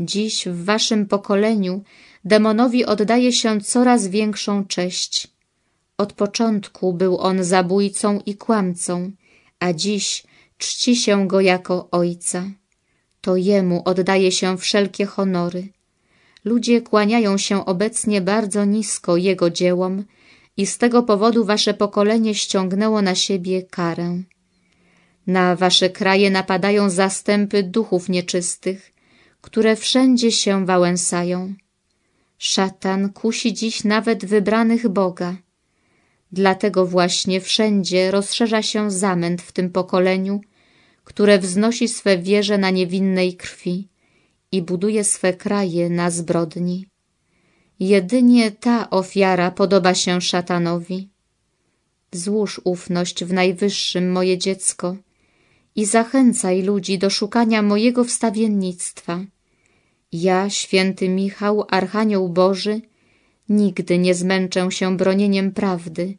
Dziś w waszym pokoleniu demonowi oddaje się coraz większą cześć. Od początku był on zabójcą i kłamcą, a dziś czci się go jako ojca. To jemu oddaje się wszelkie honory. Ludzie kłaniają się obecnie bardzo nisko jego dziełom i z tego powodu wasze pokolenie ściągnęło na siebie karę. Na wasze kraje napadają zastępy duchów nieczystych – które wszędzie się wałęsają. Szatan kusi dziś nawet wybranych Boga. Dlatego właśnie wszędzie rozszerza się zamęt w tym pokoleniu, które wznosi swe wieże na niewinnej krwi i buduje swe kraje na zbrodni. Jedynie ta ofiara podoba się szatanowi. Złóż ufność w Najwyższym, moje dziecko, i zachęcaj ludzi do szukania mojego wstawiennictwa. Ja, święty Michał, Archanioł Boży, nigdy nie zmęczę się bronieniem prawdy,